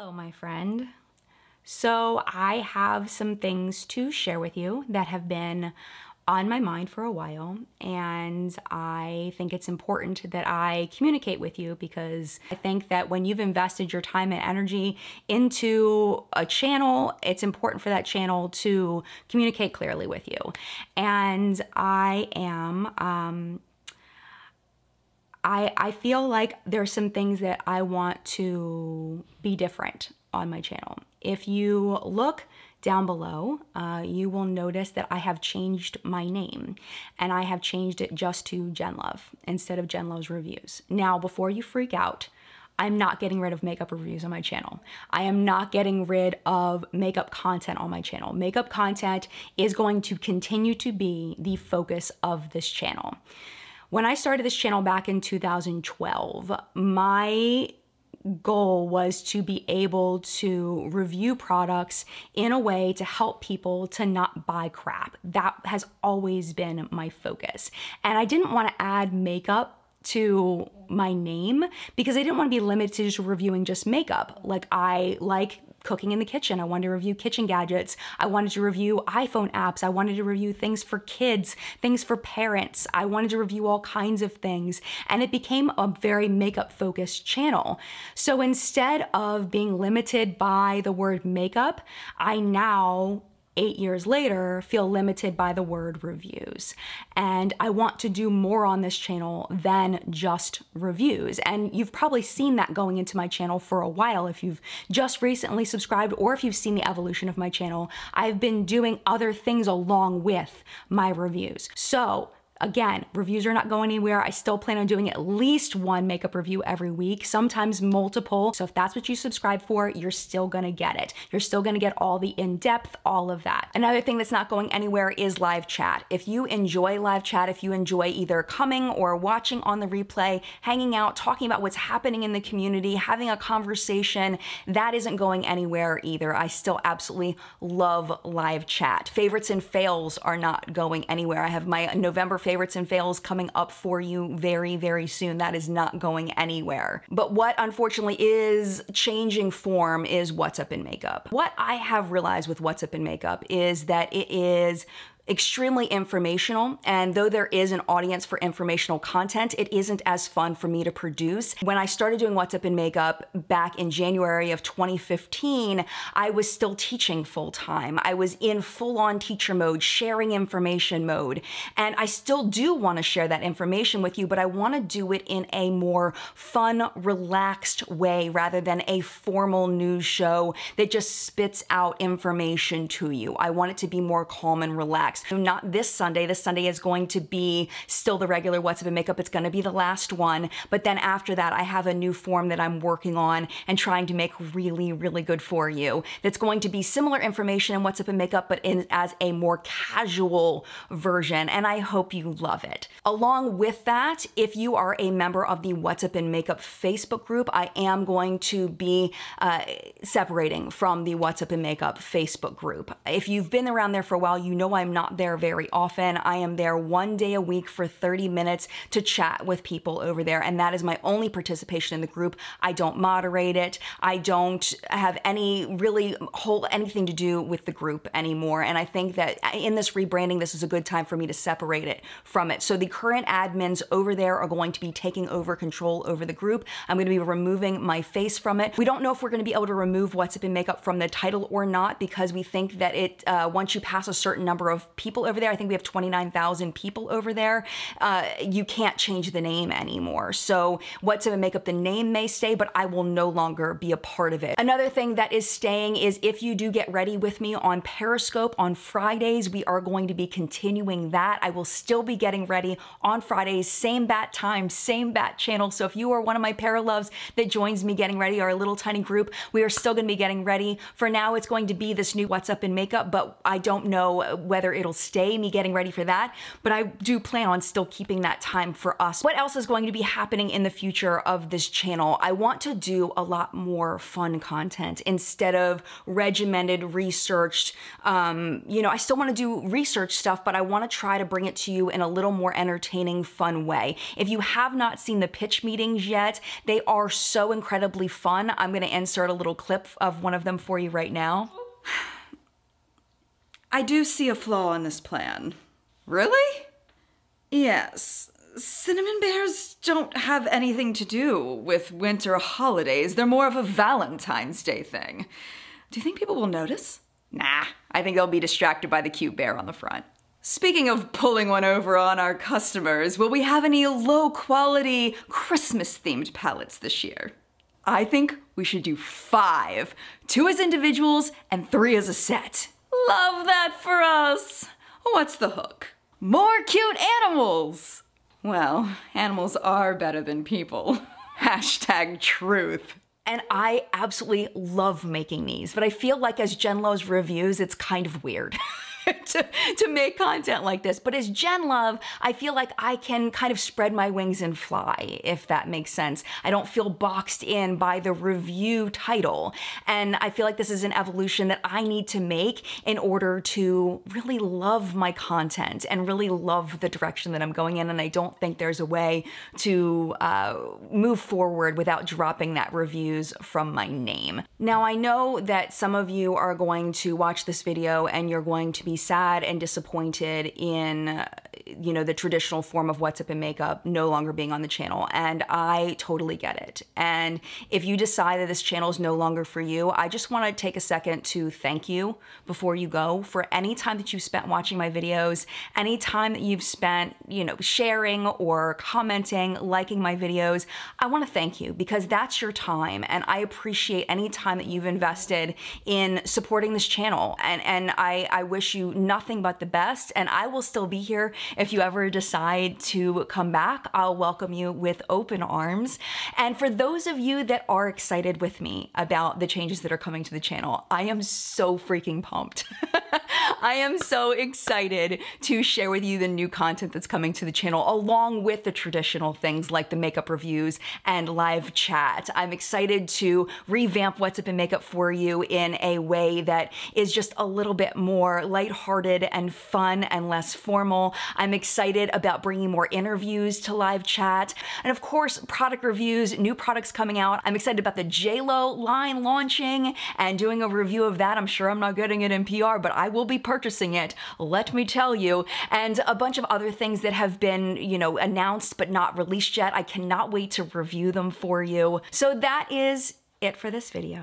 Hello, my friend. So, I have some things to share with you that have been on my mind for a while, and I think it's important that I communicate with you because I think that when you've invested your time and energy into a channel, it's important for that channel to communicate clearly with you. And I am um, I, I feel like there's some things that I want to be different on my channel. If you look down below, uh, you will notice that I have changed my name and I have changed it just to Jen Love instead of Jen Love's Reviews. Now, before you freak out, I'm not getting rid of makeup reviews on my channel. I am not getting rid of makeup content on my channel. Makeup content is going to continue to be the focus of this channel. When I started this channel back in 2012, my goal was to be able to review products in a way to help people to not buy crap. That has always been my focus. And I didn't want to add makeup to my name because I didn't want to be limited to reviewing just makeup. Like I like cooking in the kitchen. I wanted to review kitchen gadgets. I wanted to review iPhone apps. I wanted to review things for kids, things for parents. I wanted to review all kinds of things. And it became a very makeup focused channel. So instead of being limited by the word makeup, I now eight years later feel limited by the word reviews. And I want to do more on this channel than just reviews. And you've probably seen that going into my channel for a while if you've just recently subscribed or if you've seen the evolution of my channel. I've been doing other things along with my reviews. So Again, reviews are not going anywhere. I still plan on doing at least one makeup review every week, sometimes multiple. So if that's what you subscribe for, you're still gonna get it. You're still gonna get all the in-depth, all of that. Another thing that's not going anywhere is live chat. If you enjoy live chat, if you enjoy either coming or watching on the replay, hanging out, talking about what's happening in the community, having a conversation, that isn't going anywhere either. I still absolutely love live chat. Favorites and fails are not going anywhere. I have my November favorites and fails coming up for you very, very soon. That is not going anywhere. But what unfortunately is changing form is What's Up in Makeup. What I have realized with What's Up in Makeup is that it is extremely informational. And though there is an audience for informational content, it isn't as fun for me to produce. When I started doing What's Up in Makeup back in January of 2015, I was still teaching full time. I was in full on teacher mode, sharing information mode. And I still do want to share that information with you, but I want to do it in a more fun, relaxed way rather than a formal news show that just spits out information to you. I want it to be more calm and relaxed. Not this Sunday. This Sunday is going to be still the regular What's Up in Makeup. It's going to be the last one. But then after that, I have a new form that I'm working on and trying to make really, really good for you. That's going to be similar information in What's Up in Makeup, but in as a more casual version. And I hope you love it. Along with that, if you are a member of the What's Up in Makeup Facebook group, I am going to be uh, separating from the What's Up in Makeup Facebook group. If you've been around there for a while, you know I'm not not there very often. I am there one day a week for 30 minutes to chat with people over there, and that is my only participation in the group. I don't moderate it. I don't have any really whole anything to do with the group anymore. And I think that in this rebranding, this is a good time for me to separate it from it. So the current admins over there are going to be taking over control over the group. I'm going to be removing my face from it. We don't know if we're going to be able to remove WhatsApp and Makeup from the title or not because we think that it uh, once you pass a certain number of people over there. I think we have 29,000 people over there. Uh, you can't change the name anymore. So what's in the makeup, the name may stay, but I will no longer be a part of it. Another thing that is staying is if you do get ready with me on Periscope on Fridays, we are going to be continuing that. I will still be getting ready on Fridays, same bat time, same bat channel. So if you are one of my paraloves that joins me getting ready, our little tiny group, we are still gonna be getting ready. For now, it's going to be this new What's Up in Makeup, but I don't know whether it'll it'll stay, me getting ready for that. But I do plan on still keeping that time for us. What else is going to be happening in the future of this channel? I want to do a lot more fun content instead of regimented, researched. Um, you know, I still want to do research stuff, but I want to try to bring it to you in a little more entertaining, fun way. If you have not seen the pitch meetings yet, they are so incredibly fun. I'm going to insert a little clip of one of them for you right now. I do see a flaw in this plan. Really? Yes. Cinnamon bears don't have anything to do with winter holidays. They're more of a Valentine's Day thing. Do you think people will notice? Nah, I think they'll be distracted by the cute bear on the front. Speaking of pulling one over on our customers, will we have any low quality Christmas themed palettes this year? I think we should do five two as individuals and three as a set love that for us. What's the hook? More cute animals! Well, animals are better than people. Hashtag truth. And I absolutely love making these, but I feel like as Jen reviews, it's kind of weird. to, to make content like this. But as Gen Love, I feel like I can kind of spread my wings and fly, if that makes sense. I don't feel boxed in by the review title. And I feel like this is an evolution that I need to make in order to really love my content and really love the direction that I'm going in. And I don't think there's a way to uh, move forward without dropping that reviews from my name. Now, I know that some of you are going to watch this video and you're going to be sad and disappointed in you know the traditional form of what's up and makeup no longer being on the channel and i totally get it and if you decide that this channel is no longer for you i just want to take a second to thank you before you go for any time that you've spent watching my videos any time that you've spent you know sharing or commenting liking my videos i want to thank you because that's your time and i appreciate any time that you've invested in supporting this channel and and i i wish you nothing but the best and i will still be here if you ever decide to come back, I'll welcome you with open arms. And for those of you that are excited with me about the changes that are coming to the channel, I am so freaking pumped. I am so excited to share with you the new content that's coming to the channel, along with the traditional things like the makeup reviews and live chat. I'm excited to revamp What's Up in Makeup for you in a way that is just a little bit more lighthearted and fun and less formal. I'm excited about bringing more interviews to live chat. And of course, product reviews, new products coming out. I'm excited about the JLo line launching and doing a review of that. I'm sure I'm not getting it in PR, but I will be purchasing it, let me tell you, and a bunch of other things that have been, you know, announced but not released yet. I cannot wait to review them for you. So that is it for this video.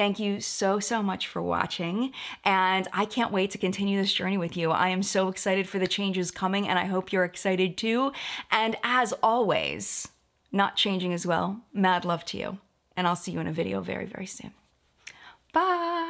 Thank you so, so much for watching, and I can't wait to continue this journey with you. I am so excited for the changes coming, and I hope you're excited too. And as always, not changing as well, mad love to you. And I'll see you in a video very, very soon. Bye!